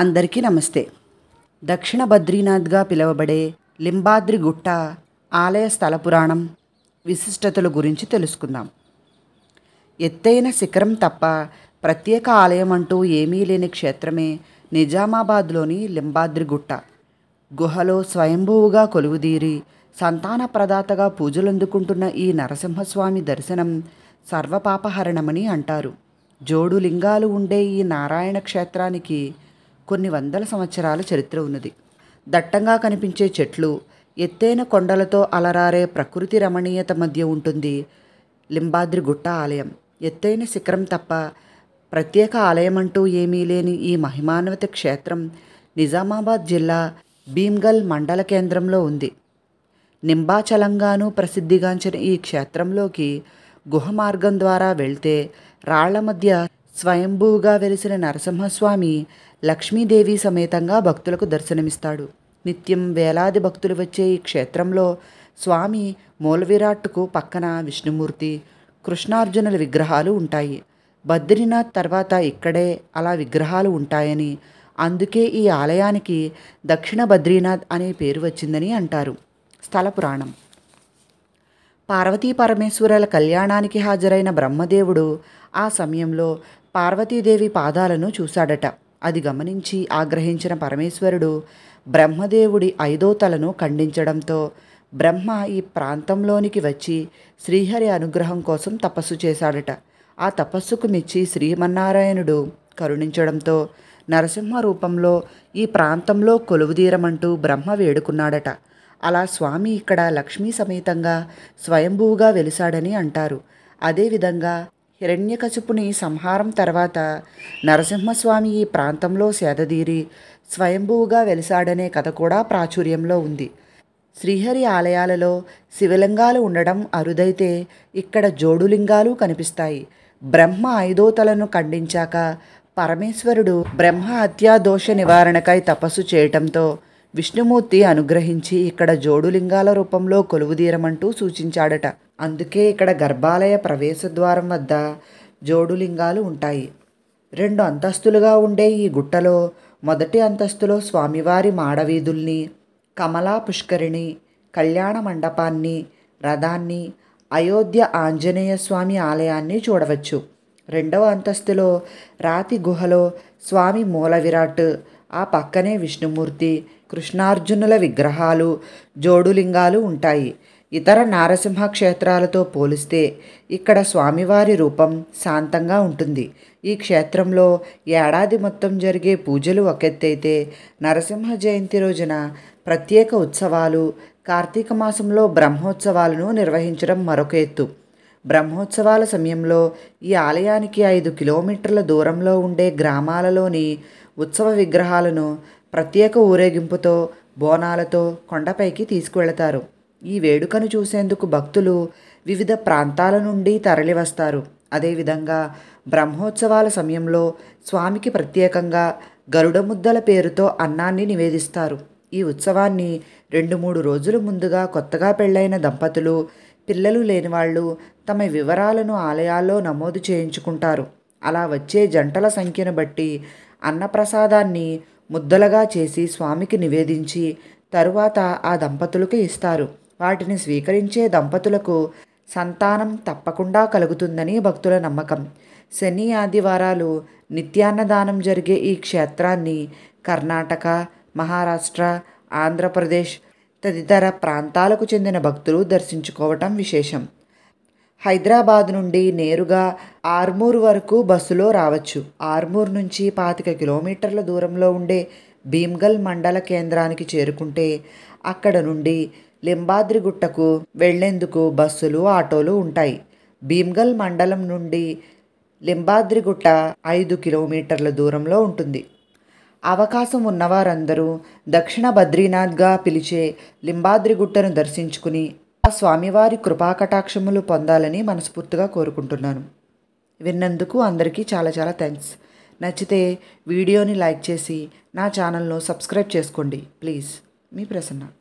అందరికీ నమస్తే దక్షిణ బద్రీనాథ్గా పిలువబడే లింబాద్రి గుట్ట ఆలయ స్థల పురాణం విశిష్టతల గురించి తెలుసుకుందాం ఎత్తైన శిఖరం తప్ప ప్రత్యేక ఆలయం అంటూ ఏమీ లేని క్షేత్రమే నిజామాబాద్లోని లింబాద్రి గుట్ట గుహలో స్వయంభూవుగా కొలువుదీరి సంతాన ప్రదాతగా పూజలందుకుంటున్న ఈ నరసింహస్వామి దర్శనం సర్వపాపహరణమని అంటారు జోడు లింగాలు ఉండే ఈ నారాయణ క్షేత్రానికి కొన్ని వందల సంవత్సరాల చరిత్ర ఉన్నది దట్టంగా కనిపించే చెట్లు ఎత్తైన కొండలతో అలరారే ప్రకృతి రమణీయత మధ్య ఉంటుంది లింబాద్రి గుట్ట ఆలయం ఎత్తైన శిఖరం తప్ప ప్రత్యేక ఆలయం అంటూ ఏమీ లేని ఈ మహిమాన్విత క్షేత్రం నిజామాబాద్ జిల్లా భీమ్గల్ మండల కేంద్రంలో ఉంది నింబాచలంగాను ప్రసిద్ధిగాంచిన ఈ క్షేత్రంలోకి గుహ మార్గం ద్వారా వెళ్తే రాళ్ల మధ్య స్వయంభూగా వెలిసిన నరసింహస్వామి లక్ష్మీదేవి సమేతంగా భక్తులకు దర్శనమిస్తాడు నిత్యం వేలాది భక్తులు వచ్చే ఈ క్షేత్రంలో స్వామి మూలవిరాట్కు పక్కన విష్ణుమూర్తి కృష్ణార్జునుల విగ్రహాలు ఉంటాయి బద్రీనాథ్ తర్వాత ఇక్కడే అలా విగ్రహాలు ఉంటాయని అందుకే ఈ ఆలయానికి దక్షిణ బద్రీనాథ్ అనే పేరు వచ్చిందని అంటారు స్థల పురాణం పార్వతీ పరమేశ్వరుల కళ్యాణానికి హాజరైన బ్రహ్మదేవుడు ఆ సమయంలో పార్వతీదేవి పాదాలను చూశాడట అది గమనించి ఆగ్రహించిన పరమేశ్వరుడు బ్రహ్మదేవుడి ఐదో తలను ఖండించడంతో బ్రహ్మ ఈ ప్రాంతంలోనికి వచ్చి శ్రీహరి అనుగ్రహం కోసం తపస్సు చేశాడట ఆ తపస్సుకు మెచ్చి శ్రీమన్నారాయణుడు కరుణించడంతో నరసింహ రూపంలో ఈ ప్రాంతంలో కొలువుదీరమంటూ బ్రహ్మ వేడుకున్నాడట అలా స్వామి ఇక్కడ లక్ష్మీ సమేతంగా స్వయంభూగా వెలిశాడని అంటారు అదేవిధంగా హిరణ్యకశిపుని సంహారం తర్వాత నరసింహస్వామి ఈ ప్రాంతంలో సేదదీరి స్వయంభూగా వెలిసాడనే కథ కూడా ప్రాచుర్యంలో ఉంది శ్రీహరి ఆలయాలలో శివలింగాలు ఉండడం అరుదైతే ఇక్కడ జోడులింగాలు కనిపిస్తాయి బ్రహ్మ ఐదోతలను ఖండించాక పరమేశ్వరుడు బ్రహ్మ హత్యాదోష నివారణకై తపస్సు చేయటంతో విష్ణుమూర్తి అనుగ్రహించి ఇక్కడ జోడులింగాల రూపంలో కొలువుదీరమంటూ సూచించాడట అందుకే ఇక్కడ గర్భాలయ ప్రవేశ ద్వారం వద్ద జోడులింగాలు ఉంటాయి రెండు అంతస్తులుగా ఉండే ఈ గుట్టలో మొదటి అంతస్తులో స్వామివారి మాడవీధుల్ని కమలా పుష్కరిణి కళ్యాణ మండపాన్ని రథాన్ని అయోధ్య ఆంజనేయ స్వామి ఆలయాన్ని చూడవచ్చు రెండవ అంతస్తులో రాతి గుహలో స్వామి మూల విరాట్ ఆ పక్కనే విష్ణుమూర్తి కృష్ణార్జునుల విగ్రహాలు జోడులింగాలు ఉంటాయి ఇతర నారసింహ క్షేత్రాలతో పోలిస్తే ఇక్కడ స్వామివారి రూపం శాంతంగా ఉంటుంది ఈ క్షేత్రంలో ఏడాది మొత్తం జరిగే పూజలు ఒకెత్తైతే నరసింహ జయంతి రోజున ప్రత్యేక ఉత్సవాలు కార్తీక మాసంలో బ్రహ్మోత్సవాలను నిర్వహించడం మరొక ఎత్తు బ్రహ్మోత్సవాల సమయంలో ఈ ఆలయానికి ఐదు కిలోమీటర్ల దూరంలో ఉండే గ్రామాలలోని ఉత్సవ విగ్రహాలను ప్రత్యేక ఊరేగింపుతో బోనాలతో కొండపైకి తీసుకువెళతారు ఈ వేడుకను చూసేందుకు భక్తులు వివిధ ప్రాంతాల నుండి తరలివస్తారు అదేవిధంగా బ్రహ్మోత్సవాల సమయంలో స్వామికి ప్రత్యేకంగా గరుడముద్దల పేరుతో అన్నాన్ని నివేదిస్తారు ఈ ఉత్సవాన్ని రెండు మూడు రోజుల ముందుగా కొత్తగా పెళ్ళైన దంపతులు పిల్లలు లేని వాళ్ళు తమ వివరాలను ఆలయాల్లో నమోదు చేయించుకుంటారు అలా వచ్చే జంటల సంఖ్యను బట్టి అన్నప్రసాదాన్ని ముద్దలుగా చేసి స్వామికి నివేదించి తరువాత ఆ దంపతులకు ఇస్తారు వాటిని స్వీకరించే దంపతులకు సంతానం తప్పకుండా కలుగుతుందని భక్తుల నమ్మకం శని ఆదివారాలు నిత్యాన్నదానం జరిగే ఈ క్షేత్రాన్ని కర్ణాటక మహారాష్ట్ర ఆంధ్రప్రదేశ్ తదితర ప్రాంతాలకు చెందిన భక్తులు దర్శించుకోవటం విశేషం హైదరాబాద్ నుండి నేరుగా ఆర్మూర్ వరకు బస్సులో రావచ్చు ఆర్మూర్ నుంచి పాతిక కిలోమీటర్ల దూరంలో ఉండే భీమ్గల్ మండల కేంద్రానికి చేరుకుంటే అక్కడ నుండి లింబాద్రిగుట్టకు వెళ్లేందుకు బస్సులు ఆటోలు ఉంటాయి భీమ్గల్ మండలం నుండి లింబాద్రిగుట్ట ఐదు కిలోమీటర్ల దూరంలో ఉంటుంది అవకాశం ఉన్నవారందరూ దక్షిణ బద్రీనాథ్గా పిలిచే లింబాద్రిగుట్టను దర్శించుకుని ఆ స్వామివారి కృపాకటాక్షములు పొందాలని మనస్ఫూర్తిగా కోరుకుంటున్నాను విన్నందుకు అందరికీ చాలా చాలా థ్యాంక్స్ నచ్చితే వీడియోని లైక్ చేసి నా ఛానల్ను సబ్స్క్రైబ్ చేసుకోండి ప్లీజ్ మీ ప్రసన్న